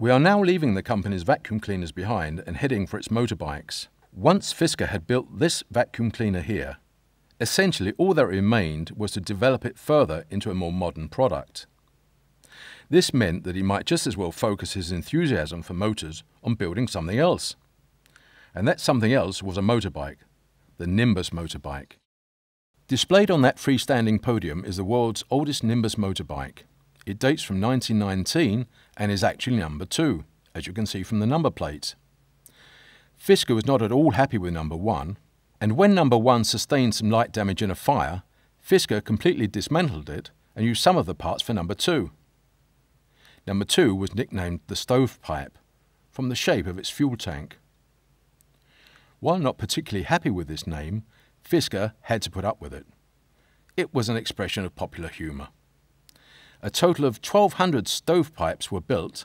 We are now leaving the company's vacuum cleaners behind and heading for its motorbikes. Once Fisker had built this vacuum cleaner here, essentially all that remained was to develop it further into a more modern product. This meant that he might just as well focus his enthusiasm for motors on building something else. And that something else was a motorbike, the Nimbus motorbike. Displayed on that freestanding podium is the world's oldest Nimbus motorbike. It dates from 1919 and is actually number 2, as you can see from the number plate. Fisker was not at all happy with number 1, and when number 1 sustained some light damage in a fire, Fisker completely dismantled it and used some of the parts for number 2. Number 2 was nicknamed the stovepipe, from the shape of its fuel tank. While not particularly happy with this name, Fisker had to put up with it. It was an expression of popular humour. A total of 1,200 stovepipes were built,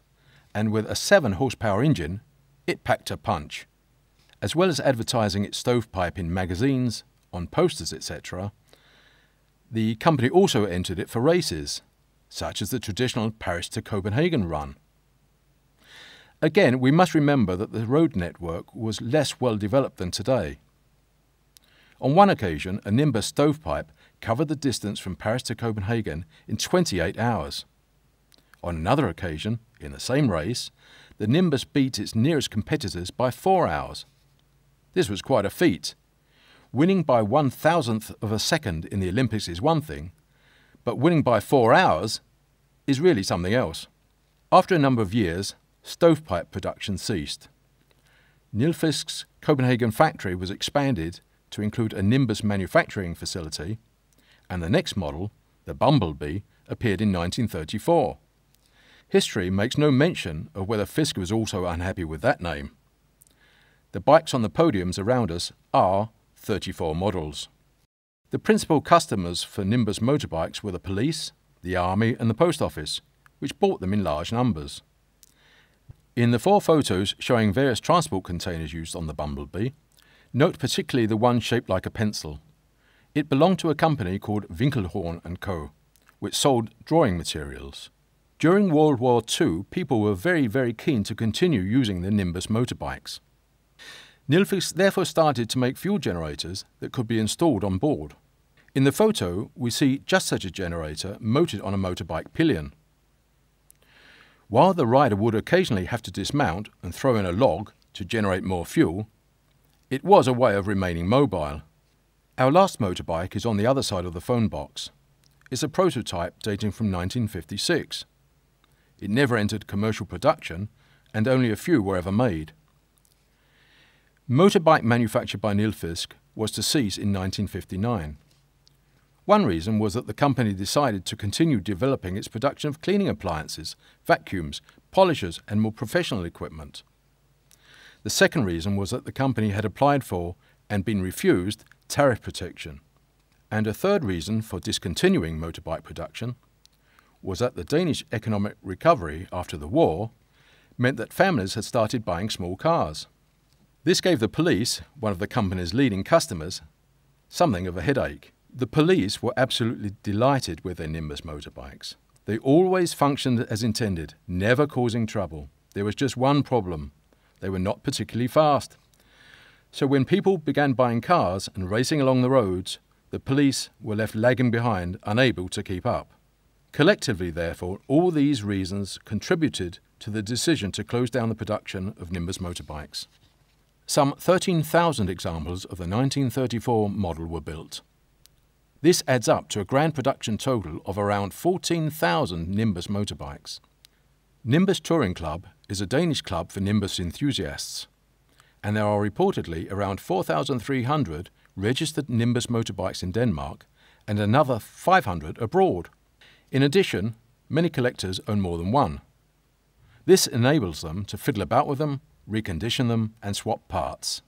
and with a 7 horsepower engine, it packed a punch. As well as advertising its stovepipe in magazines, on posters, etc., the company also entered it for races, such as the traditional Paris to Copenhagen run. Again, we must remember that the road network was less well developed than today. On one occasion, a Nimbus stovepipe covered the distance from Paris to Copenhagen in 28 hours. On another occasion, in the same race, the Nimbus beat its nearest competitors by four hours. This was quite a feat. Winning by one thousandth of a second in the Olympics is one thing, but winning by four hours is really something else. After a number of years, stovepipe production ceased. Nilfisk's Copenhagen factory was expanded to include a Nimbus manufacturing facility, and the next model, the Bumblebee, appeared in 1934. History makes no mention of whether Fisker was also unhappy with that name. The bikes on the podiums around us are 34 models. The principal customers for Nimbus motorbikes were the police, the army and the post office, which bought them in large numbers. In the four photos showing various transport containers used on the Bumblebee, Note particularly the one shaped like a pencil. It belonged to a company called Winkelhorn & Co., which sold drawing materials. During World War II, people were very, very keen to continue using the Nimbus motorbikes. Nilfis therefore started to make fuel generators that could be installed on board. In the photo, we see just such a generator mounted on a motorbike pillion. While the rider would occasionally have to dismount and throw in a log to generate more fuel, it was a way of remaining mobile. Our last motorbike is on the other side of the phone box. It's a prototype dating from 1956. It never entered commercial production, and only a few were ever made. Motorbike manufactured by Nilfisk was to cease in 1959. One reason was that the company decided to continue developing its production of cleaning appliances, vacuums, polishers, and more professional equipment. The second reason was that the company had applied for and been refused tariff protection. And a third reason for discontinuing motorbike production was that the Danish economic recovery after the war meant that families had started buying small cars. This gave the police, one of the company's leading customers, something of a headache. The police were absolutely delighted with their Nimbus motorbikes. They always functioned as intended, never causing trouble. There was just one problem they were not particularly fast. So when people began buying cars and racing along the roads, the police were left lagging behind, unable to keep up. Collectively, therefore, all these reasons contributed to the decision to close down the production of Nimbus motorbikes. Some 13,000 examples of the 1934 model were built. This adds up to a grand production total of around 14,000 Nimbus motorbikes. Nimbus Touring Club is a Danish club for Nimbus enthusiasts, and there are reportedly around 4,300 registered Nimbus motorbikes in Denmark and another 500 abroad. In addition, many collectors own more than one. This enables them to fiddle about with them, recondition them, and swap parts.